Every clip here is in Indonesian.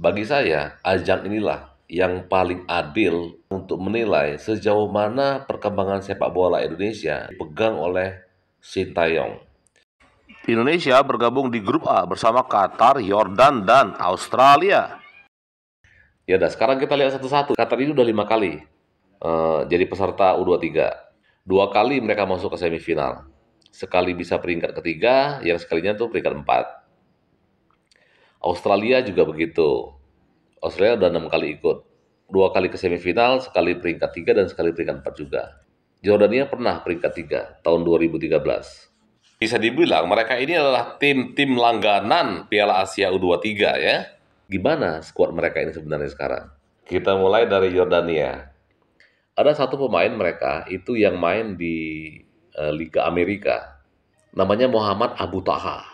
Bagi saya, ajang inilah yang paling adil untuk menilai sejauh mana perkembangan sepak bola Indonesia dipegang oleh Sintayong. Indonesia bergabung di grup A bersama Qatar, Yordan, dan Australia. Ya, udah, sekarang kita lihat satu-satu. Qatar ini udah lima kali uh, jadi peserta U23. Dua kali mereka masuk ke semifinal. Sekali bisa peringkat ketiga, yang sekalinya tuh peringkat empat. Australia juga begitu. Australia udah enam kali ikut. Dua kali ke semifinal, sekali peringkat tiga dan sekali peringkat empat juga. Jordania pernah peringkat tiga tahun 2013. Bisa dibilang mereka ini adalah tim-tim langganan Piala Asia U23 ya. Gimana skuad mereka ini sebenarnya sekarang? Kita mulai dari Jordania. Ada satu pemain mereka itu yang main di eh, Liga Amerika. Namanya Muhammad Abu Taha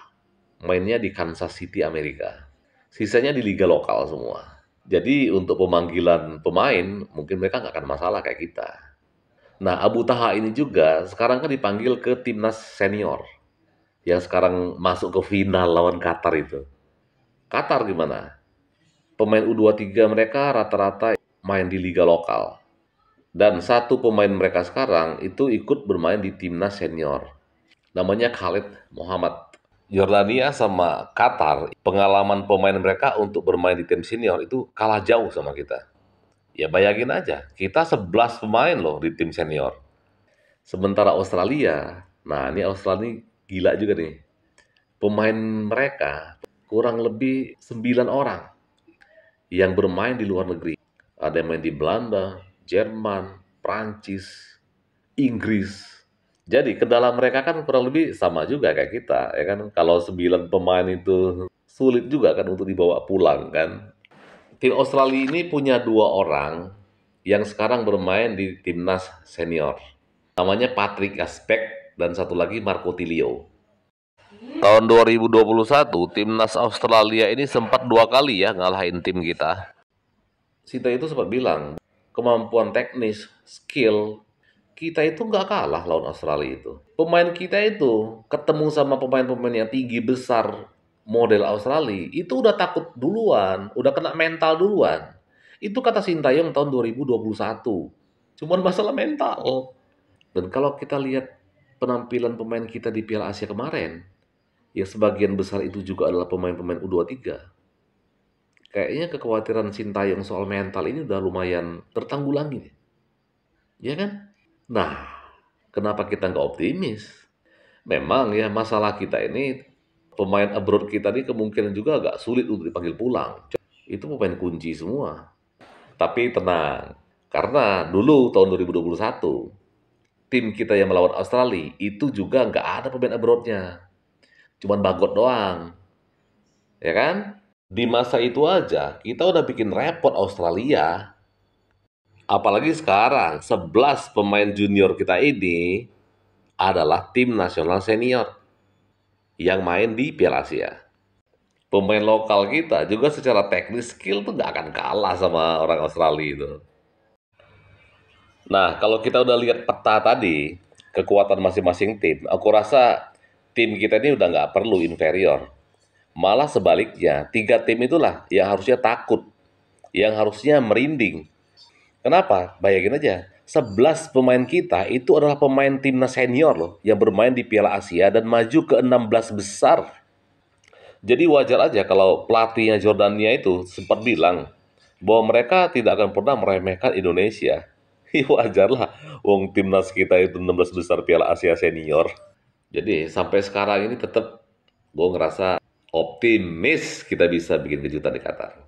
mainnya di Kansas City Amerika. Sisanya di liga lokal semua. Jadi untuk pemanggilan pemain mungkin mereka nggak akan masalah kayak kita. Nah Abu Taha ini juga sekarang kan dipanggil ke timnas senior yang sekarang masuk ke final lawan Qatar itu. Qatar gimana? Pemain U23 mereka rata-rata main di liga lokal. Dan satu pemain mereka sekarang itu ikut bermain di timnas senior. Namanya Khalid Muhammad Yordania sama Qatar, pengalaman pemain mereka untuk bermain di tim senior itu kalah jauh sama kita. Ya bayangin aja, kita 11 pemain loh di tim senior. Sementara Australia, nah ini Australia ini gila juga nih. Pemain mereka kurang lebih 9 orang yang bermain di luar negeri. Ada yang main di Belanda, Jerman, Prancis, Inggris, jadi kendala mereka kan kurang lebih sama juga kayak kita, ya kan? Kalau 9 pemain itu sulit juga kan untuk dibawa pulang kan. Tim Australia ini punya dua orang yang sekarang bermain di timnas senior. Namanya Patrick Aspek dan satu lagi Marco Tilio. Tahun 2021, timnas Australia ini sempat dua kali ya ngalahin tim kita. Sinta itu sempat bilang, kemampuan teknis, skill, kita itu nggak kalah lawan Australia itu. Pemain kita itu ketemu sama pemain-pemain yang tinggi besar model Australia itu udah takut duluan, udah kena mental duluan. Itu kata Sintayong tahun 2021. Cuman masalah mental. Dan kalau kita lihat penampilan pemain kita di Piala Asia kemarin, ya sebagian besar itu juga adalah pemain-pemain U23. Kayaknya kekhawatiran Sintayong soal mental ini udah lumayan tertanggulangi. Ya kan? Nah, kenapa kita nggak optimis? Memang ya masalah kita ini pemain abroad kita ini kemungkinan juga agak sulit untuk dipanggil pulang. Itu pemain kunci semua. Tapi tenang, karena dulu tahun 2021 tim kita yang melawan Australia itu juga nggak ada pemain abroadnya. Cuman bagot doang. Ya kan? Di masa itu aja kita udah bikin repot Australia Apalagi sekarang 11 pemain junior kita ini adalah tim nasional senior yang main di Piala Asia. Pemain lokal kita juga secara teknis skill tuh nggak akan kalah sama orang Australia itu. Nah, kalau kita udah lihat peta tadi, kekuatan masing-masing tim, aku rasa tim kita ini udah nggak perlu inferior. Malah sebaliknya, tiga tim itulah yang harusnya takut, yang harusnya merinding, Kenapa? Bayangin aja, 11 pemain kita itu adalah pemain timnas senior loh yang bermain di Piala Asia dan maju ke 16 besar. Jadi wajar aja kalau pelatihnya Jordania itu sempat bilang bahwa mereka tidak akan pernah meremehkan Indonesia. Ya lah, wong timnas kita itu 16 besar Piala Asia senior. Jadi sampai sekarang ini tetap gue ngerasa optimis kita bisa bikin kejutan di Qatar.